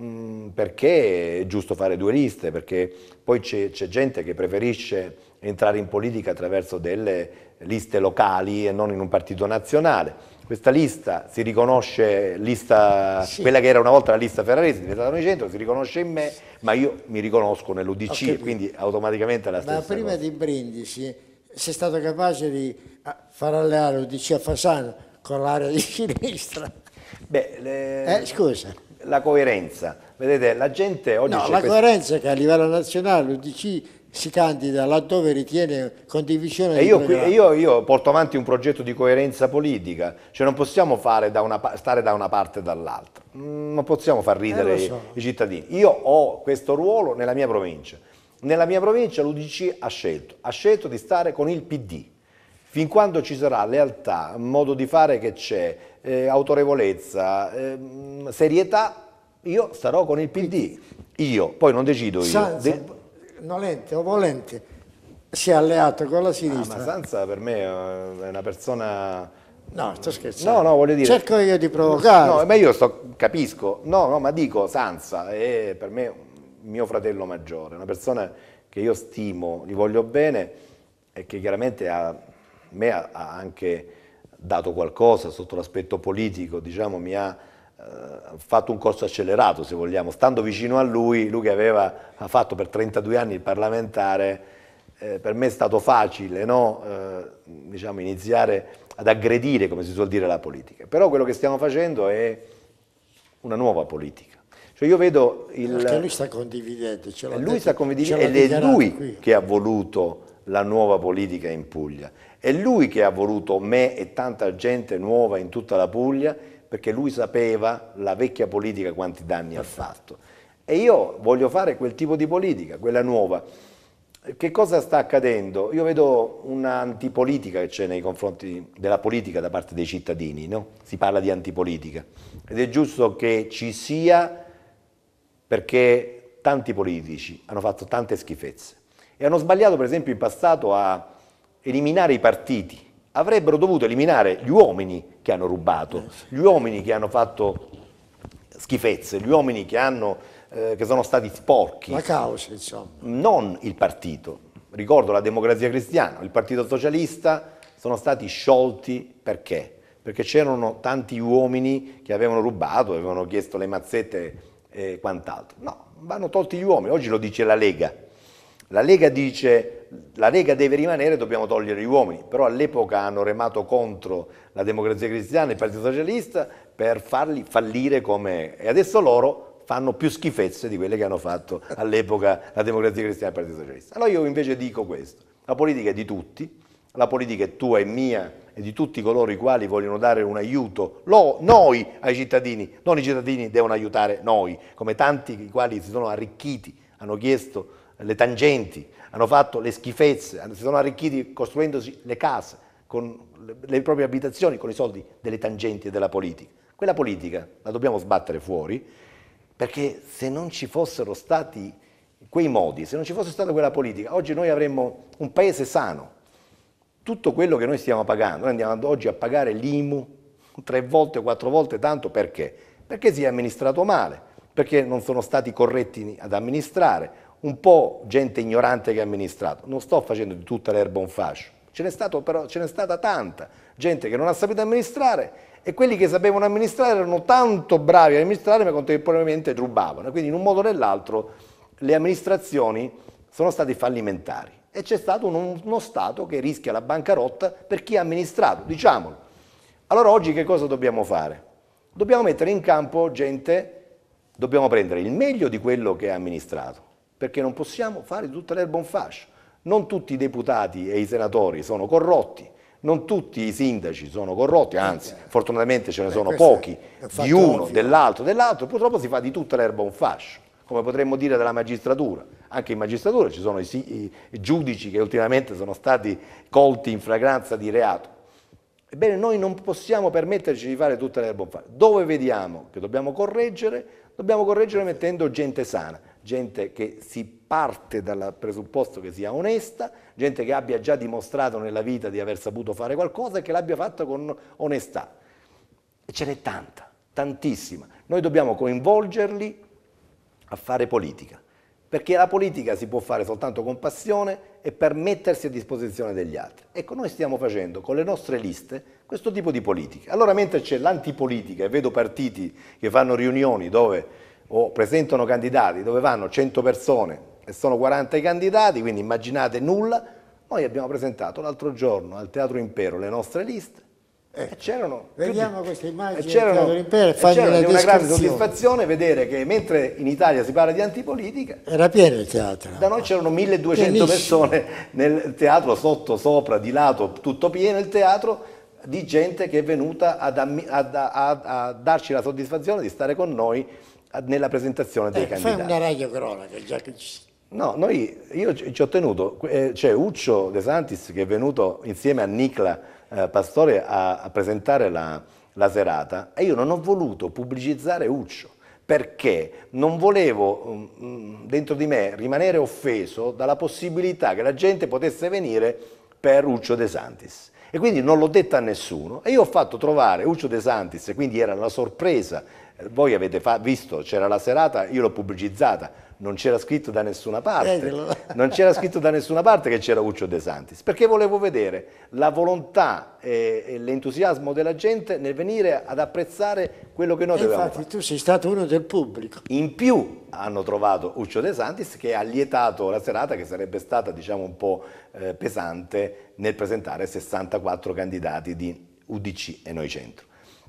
mm, perché è giusto fare due liste, perché poi c'è gente che preferisce entrare in politica attraverso delle liste locali e non in un partito nazionale questa lista si riconosce, lista, sì. quella che era una volta la lista Ferraresi, diventata centro, si riconosce in me, ma io mi riconosco nell'UDC e quindi automaticamente la stessa Ma prima cosa. di Brindisi sei stato capace di far alleare l'UDC a Fasano con l'area di sinistra. Beh, le... eh, scusa. La coerenza. Vedete, la gente oggi... No, la questa... coerenza che a livello nazionale l'UDC si candida laddove ritiene condivisione e io, io, io, porto avanti un progetto di coerenza politica, cioè non possiamo da una, stare da una parte e dall'altra, mm, non possiamo far eh, ridere eh, so. i, i cittadini. Io ho questo ruolo nella mia provincia, nella mia provincia l'UDC ha scelto, ha scelto di stare con il PD, fin quando ci sarà lealtà, modo di fare che c'è, eh, autorevolezza, eh, serietà, io starò con il PD. Io, poi non decido io, de nolente o volente, si è alleato con la sinistra. Ah, ma Sanza per me eh, è una persona... No, sto scherzando. No, no, voglio dire... Cerco io di provocare. No, ma io sto, capisco. No, no, ma dico, Sanza è per me mio fratello maggiore, una persona che io stimo, gli voglio bene e che chiaramente a me ha anche dato qualcosa sotto l'aspetto politico, diciamo, mi ha eh, fatto un corso accelerato, se vogliamo, stando vicino a lui, lui che aveva fatto per 32 anni il parlamentare, eh, per me è stato facile no? eh, diciamo, iniziare ad aggredire, come si suol dire, la politica. Però quello che stiamo facendo è una nuova politica. Cioè io vedo il... Perché lui sta condividendo. Ce eh, lui detto, sta condividendo ed è lui qui. che ha voluto la nuova politica in Puglia. È lui che ha voluto me e tanta gente nuova in tutta la Puglia perché lui sapeva la vecchia politica quanti danni ha fatto. E io voglio fare quel tipo di politica, quella nuova. Che cosa sta accadendo? Io vedo un'antipolitica che c'è nei confronti della politica da parte dei cittadini, no? si parla di antipolitica ed è giusto che ci sia perché tanti politici hanno fatto tante schifezze e hanno sbagliato per esempio in passato a eliminare i partiti avrebbero dovuto eliminare gli uomini che hanno rubato, eh, gli uomini che hanno fatto schifezze, gli uomini che, hanno, eh, che sono stati sporchi. La causa, insomma. Non il partito. Ricordo la democrazia cristiana, il partito socialista sono stati sciolti perché? Perché c'erano tanti uomini che avevano rubato, avevano chiesto le mazzette e quant'altro. No, vanno tolti gli uomini. Oggi lo dice la Lega. La Lega dice la Lega deve rimanere, dobbiamo togliere gli uomini, però all'epoca hanno remato contro la democrazia cristiana e il Partito Socialista per farli fallire come... e adesso loro fanno più schifezze di quelle che hanno fatto all'epoca la democrazia cristiana e il Partito Socialista. Allora io invece dico questo, la politica è di tutti, la politica è tua e mia e di tutti coloro i quali vogliono dare un aiuto, lo, noi ai cittadini, non i cittadini devono aiutare noi, come tanti i quali si sono arricchiti, hanno chiesto le tangenti, hanno fatto le schifezze, si sono arricchiti costruendosi le case, con le, proprie abitazioni, con i soldi delle tangenti e della politica. Quella politica la dobbiamo sbattere fuori perché se non ci fossero stati quei modi, se non ci fosse stata quella politica, oggi noi avremmo un paese sano. Tutto quello che noi stiamo pagando, noi andiamo oggi a pagare l'IMU tre volte quattro volte tanto perché? Perché si è amministrato male, perché non sono stati corretti ad amministrare, un po' gente ignorante che ha amministrato. Non sto facendo di tutta l'erba un fascio, ce n'è, stato però, ce n'è stata tanta gente che non ha saputo amministrare e quelli che sapevano amministrare erano tanto bravi ad amministrare ma contemporaneamente rubavano. Quindi in un modo o nell'altro le amministrazioni sono state fallimentari e c'è stato uno, uno Stato che rischia la bancarotta per chi ha amministrato, diciamolo. Allora oggi che cosa dobbiamo fare? Dobbiamo mettere in campo gente, dobbiamo prendere il meglio di quello che ha amministrato, perché non possiamo fare tutta l'erba un fascio. Non tutti i deputati e i senatori sono corrotti, non tutti i sindaci sono corrotti, anzi eh. fortunatamente ce ne eh, sono pochi, di uno, dell'altro, dell'altro, purtroppo si fa di tutta l'erba un fascio, come potremmo dire della magistratura. Anche in magistratura ci sono i, i, i giudici che ultimamente sono stati colti in fragranza di reato. Ebbene, noi non possiamo permetterci di fare tutta l'erba un fascio. Dove vediamo che dobbiamo correggere, dobbiamo correggere mettendo gente sana gente che si parte dal presupposto che sia onesta, gente che abbia già dimostrato nella vita di aver saputo fare qualcosa e che l'abbia fatto con onestà. E ce n'è tanta, tantissima. Noi dobbiamo coinvolgerli a fare politica, perché la politica si può fare soltanto con passione e per mettersi a disposizione degli altri. Ecco, noi stiamo facendo con le nostre liste questo tipo di politica. Allora, mentre c'è l'antipolitica e vedo partiti che fanno riunioni dove o presentano candidati dove vanno 100 persone e sono 40 i candidati, quindi immaginate nulla, noi abbiamo presentato l'altro giorno al Teatro Impero le nostre liste Ecco. C'erano, Vediamo di, queste immagini c'erano, del c'era una grande soddisfazione vedere che mentre in Italia si parla di antipolitica era pieno il teatro da noi c'erano 1200 Pienissimo. persone nel teatro sotto, sopra, di lato tutto pieno il teatro di gente che è venuta ad, a, a, a, darci la soddisfazione di stare con noi nella presentazione dei eh, candidati. Fai una radiocronaca, già che ci No, noi, io ci ho tenuto, eh, c'è Uccio De Santis che è venuto insieme a Nicla eh, Pastore a, a presentare la, la serata e io non ho voluto pubblicizzare Uccio perché non volevo mm, mm, dentro di me rimanere offeso dalla possibilità che la gente potesse venire per Uccio De Santis. E quindi non l'ho detta a nessuno e io ho fatto trovare Uccio De Santis, e quindi era la sorpresa voi avete visto, c'era la serata, io l'ho pubblicizzata, non c'era scritto da nessuna parte, non c'era scritto da nessuna parte che c'era Uccio De Santis, perché volevo vedere la volontà e, l'entusiasmo della gente nel venire ad apprezzare quello che noi e dovevamo infatti, tu sei stato uno del pubblico. In più hanno trovato Uccio De Santis che ha lietato la serata che sarebbe stata diciamo un po' eh, pesante nel presentare 64 candidati di UDC e Noi Centro.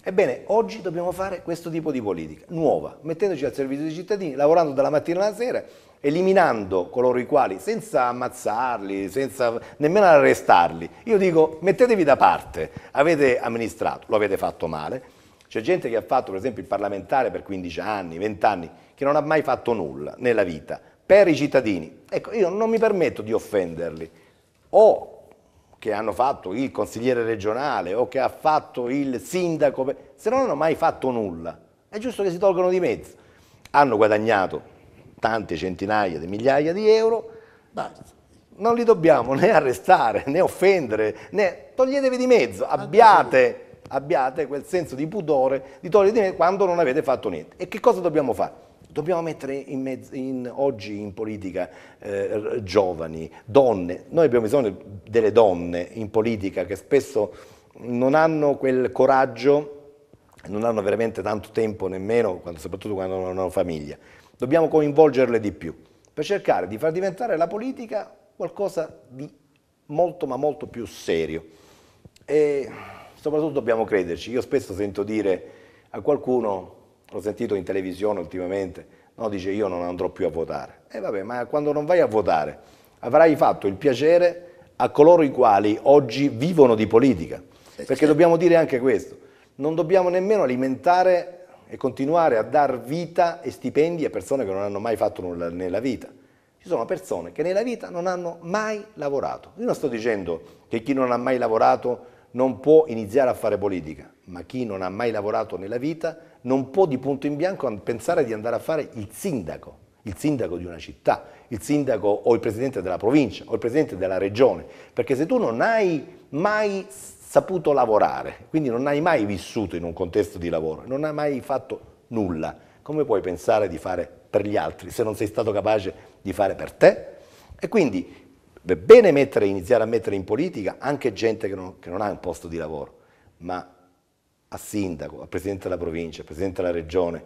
Ebbene, oggi dobbiamo fare questo tipo di politica, nuova, mettendoci al servizio dei cittadini, lavorando dalla mattina alla sera, eliminando coloro i quali, senza ammazzarli, senza nemmeno arrestarli, io dico mettetevi da parte, avete amministrato, lo avete fatto male, c'è gente che ha fatto per esempio il parlamentare per 15 anni, 20 anni, che non ha mai fatto nulla nella vita, per i cittadini. Ecco, io non mi permetto di offenderli, o che hanno fatto il consigliere regionale o che ha fatto il sindaco, se non hanno mai fatto nulla, è giusto che si tolgano di mezzo. Hanno guadagnato tante centinaia di migliaia di euro, non li dobbiamo né arrestare né offendere, né... toglietevi di mezzo, abbiate, abbiate quel senso di pudore di togliere di mezzo quando non avete fatto niente. E che cosa dobbiamo fare? Dobbiamo mettere in mezzo, in, oggi in politica eh, giovani, donne. Noi abbiamo bisogno delle donne in politica che spesso non hanno quel coraggio, non hanno veramente tanto tempo nemmeno, quando, soprattutto quando non hanno famiglia. Dobbiamo coinvolgerle di più per cercare di far diventare la politica qualcosa di molto ma molto più serio. E soprattutto dobbiamo crederci. Io spesso sento dire a qualcuno l'ho sentito in televisione ultimamente, no, dice io non andrò più a votare. E eh, vabbè, ma quando non vai a votare avrai fatto il piacere a coloro i quali oggi vivono di politica, eh, perché certo. dobbiamo dire anche questo, non dobbiamo nemmeno alimentare e continuare a dar vita e stipendi a persone che non hanno mai fatto nulla nella vita. Ci sono persone che nella vita non hanno mai lavorato. Io non sto dicendo che chi non ha mai lavorato non può iniziare a fare politica, ma chi non ha mai lavorato nella vita non può di punto in bianco pensare di andare a fare il sindaco, il sindaco di una città, il sindaco o il presidente della provincia o il presidente della regione, perché se tu non hai mai saputo lavorare, quindi non hai mai vissuto in un contesto di lavoro, non hai mai fatto nulla, come puoi pensare di fare per gli altri se non sei stato capace di fare per te? E quindi è bene mettere, iniziare a mettere in politica anche gente che non, che non ha un posto di lavoro, ma a sindaco, a presidente della provincia, a presidente della regione,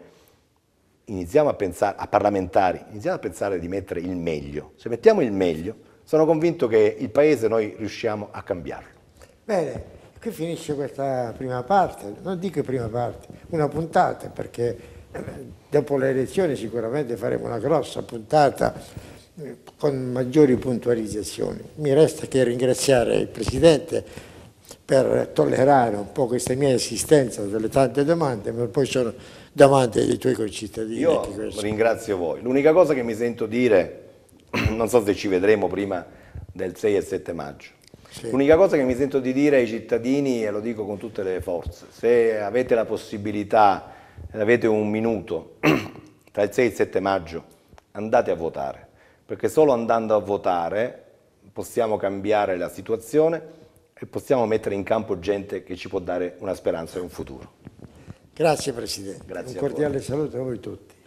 iniziamo a pensare, a parlamentari, iniziamo a pensare di mettere il meglio. Se mettiamo il meglio, sono convinto che il paese noi riusciamo a cambiarlo. Bene, qui finisce questa prima parte, non dico prima parte, una puntata perché eh, dopo le elezioni sicuramente faremo una grossa puntata eh, con maggiori puntualizzazioni. Mi resta che ringraziare il Presidente per tollerare un po' questa mia esistenza delle tante domande, ma poi sono davanti ai tuoi concittadini. Io ringrazio voi. L'unica cosa che mi sento dire, non so se ci vedremo prima del 6 e 7 maggio, sì. l'unica cosa che mi sento di dire ai cittadini, e lo dico con tutte le forze, se avete la possibilità, avete un minuto, tra il 6 e il 7 maggio, andate a votare, perché solo andando a votare possiamo cambiare la situazione e possiamo mettere in campo gente che ci può dare una speranza e un futuro. Grazie Presidente, Grazie un cordiale saluto a voi tutti.